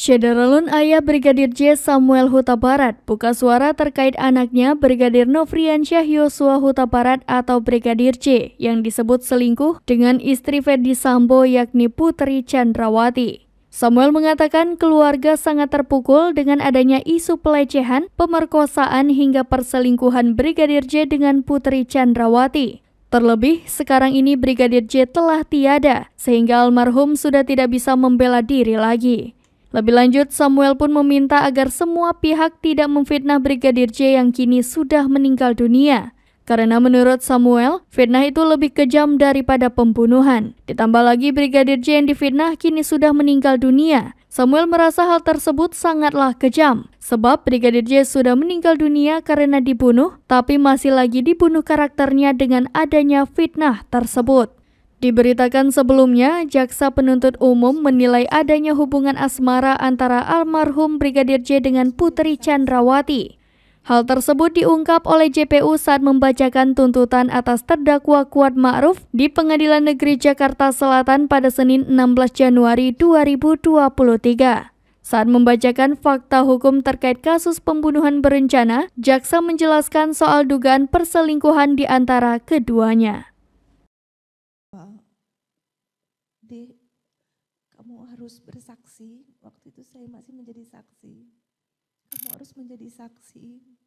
Syederalun ayah Brigadir J. Samuel Huta Barat buka suara terkait anaknya Brigadir Novriansyah Yosua Huta Barat atau Brigadir J yang disebut selingkuh dengan istri Fedi Sambo yakni Putri Chandrawati. Samuel mengatakan keluarga sangat terpukul dengan adanya isu pelecehan, pemerkosaan hingga perselingkuhan Brigadir J dengan Putri Chandrawati. Terlebih, sekarang ini Brigadir J telah tiada, sehingga almarhum sudah tidak bisa membela diri lagi. Lebih lanjut, Samuel pun meminta agar semua pihak tidak memfitnah Brigadir J yang kini sudah meninggal dunia. Karena menurut Samuel, fitnah itu lebih kejam daripada pembunuhan. Ditambah lagi Brigadir J yang difitnah kini sudah meninggal dunia. Samuel merasa hal tersebut sangatlah kejam. Sebab Brigadir J sudah meninggal dunia karena dibunuh, tapi masih lagi dibunuh karakternya dengan adanya fitnah tersebut. Diberitakan sebelumnya, jaksa penuntut umum menilai adanya hubungan asmara antara almarhum Brigadir J dengan Putri Chandrawati. Hal tersebut diungkap oleh JPU saat membacakan tuntutan atas terdakwa Kuat Ma'ruf di Pengadilan Negeri Jakarta Selatan pada Senin 16 Januari 2023. Saat membacakan fakta hukum terkait kasus pembunuhan berencana, jaksa menjelaskan soal dugaan perselingkuhan di antara keduanya. gede, kamu harus bersaksi. Waktu itu saya masih menjadi saksi. Kamu harus menjadi saksi